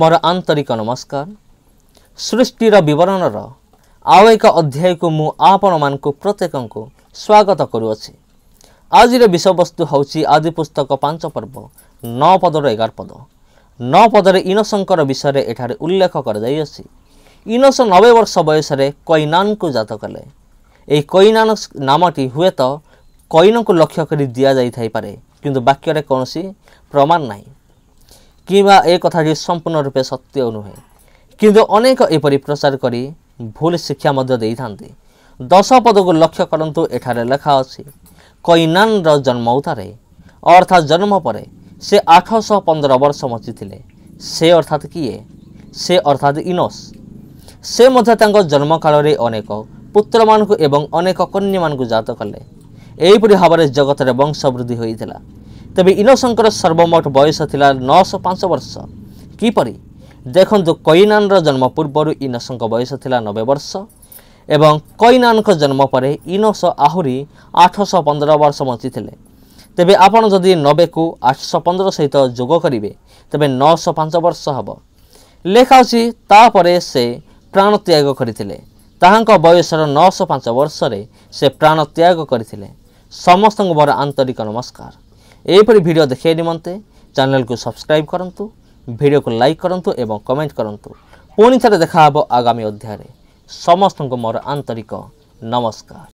ମୋର ଆନ୍ତରିକ ନମସ୍କାର ସୃଷ୍ଟିର ବିବରଣର ଆଉ ଏକ ଅଧ୍ୟାୟକୁ ମୁଁ ଆପଣମାନଙ୍କୁ ପ୍ରତ୍ୟେକଙ୍କୁ ସ୍ୱାଗତ କରୁଅଛି ଆଜିର ବିଷୟବସ୍ତୁ ହେଉଛି ଆଦି ପୁସ୍ତକ ପାଞ୍ଚ ପର୍ବ ନଅ ପଦର ଏଗାର ପଦ ନଅ ପଦରେ ଇନସଙ୍କର ବିଷୟରେ ଏଠାରେ ଉଲ୍ଲେଖ କରାଯାଇଅଛି ଇନସ ନବେ ବର୍ଷ ବୟସରେ କୈନାନ୍ଙ୍କୁ ଜାତ କଲେ ଏହି କୈନାନ ନାମଟି ହୁଏତ କୈନଙ୍କୁ ଲକ୍ଷ୍ୟ କରି ଦିଆଯାଇଥାଇପାରେ କିନ୍ତୁ ବାକ୍ୟରେ କୌଣସି ପ୍ରମାଣ ନାହିଁ কিংবা ଏ କଥାଟି ସମ୍ପୂର୍ଣ୍ଣ ରୂପେ ସତ୍ୟ ନୁହେଁ କିନ୍ତୁ ଅନେକ ଏପରି ପ୍ରଚାର କରି ଭୁଲ ଶିକ୍ଷା ମଧ୍ୟ ଦେଇଥାନ୍ତି ଦଶ ପଦକୁ ଲକ୍ଷ୍ୟ କରନ୍ତୁ ଏଠାରେ ଲେଖା ଅଛି କୈନାନର ଜନ୍ମ ଉତ୍ତାରେ ଅର୍ଥାତ୍ ଜନ୍ମ ପରେ ସେ ଆଠଶହ ପନ୍ଦର ବର୍ଷ ବଞ୍ଚିଥିଲେ ସେ ଅର୍ଥାତ୍ କିଏ ସେ ଅର୍ଥାତ୍ ଇନୋସ୍ ସେ ମଧ୍ୟ ତାଙ୍କ ଜନ୍ମକାଳରେ ଅନେକ ପୁତ୍ରମାନଙ୍କୁ ଏବଂ ଅନେକ କନ୍ୟାମାନଙ୍କୁ ଜାତ କଲେ ଏହିପରି ଭାବରେ ଜଗତରେ ବଂଶବୃଦ୍ଧି ହୋଇଥିଲା ତେବେ ଇନୋସଙ୍କର ସର୍ବମୋଟ ବୟସ ଥିଲା ନଅଶହ ପାଞ୍ଚ ବର୍ଷ କିପରି ଦେଖନ୍ତୁ କଇନାନର ଜନ୍ମ ପୂର୍ବରୁ ଇନୋସଙ୍କ ବୟସ ଥିଲା ନବେ ବର୍ଷ ଏବଂ କଇନାନଙ୍କ ଜନ୍ମ ପରେ ଇନୋସ ଆହୁରି ଆଠଶହ ପନ୍ଦର ବର୍ଷ ବଞ୍ଚିଥିଲେ ତେବେ ଆପଣ ଯଦି ନବେକୁ ଆଠଶହ ପନ୍ଦର ସହିତ ଯୋଗ କରିବେ ତେବେ ନଅଶହ ପାଞ୍ଚ ବର୍ଷ ହେବ ଲେଖାଉଛି ତାପରେ ସେ ପ୍ରାଣତ୍ୟାଗ କରିଥିଲେ ତାହାଙ୍କ ବୟସର ନଅଶହ ପାଞ୍ଚ ବର୍ଷରେ ସେ ପ୍ରାଣତ୍ୟାଗ କରିଥିଲେ ସମସ୍ତଙ୍କୁ ମୋର ଆନ୍ତରିକ ନମସ୍କାର ଏହିପରି ଭିଡ଼ିଓ ଦେଖିବା ନିମନ୍ତେ ଚ୍ୟାନେଲକୁ ସବସ୍କ୍ରାଇବ୍ କରନ୍ତୁ ଭିଡ଼ିଓକୁ ଲାଇକ୍ କରନ୍ତୁ ଏବଂ କମେଣ୍ଟ କରନ୍ତୁ ପୁଣି ଥରେ ଦେଖାହେବ ଆଗାମୀ ଅଧ୍ୟାୟରେ ସମସ୍ତଙ୍କୁ ମୋର ଆନ୍ତରିକ ନମସ୍କାର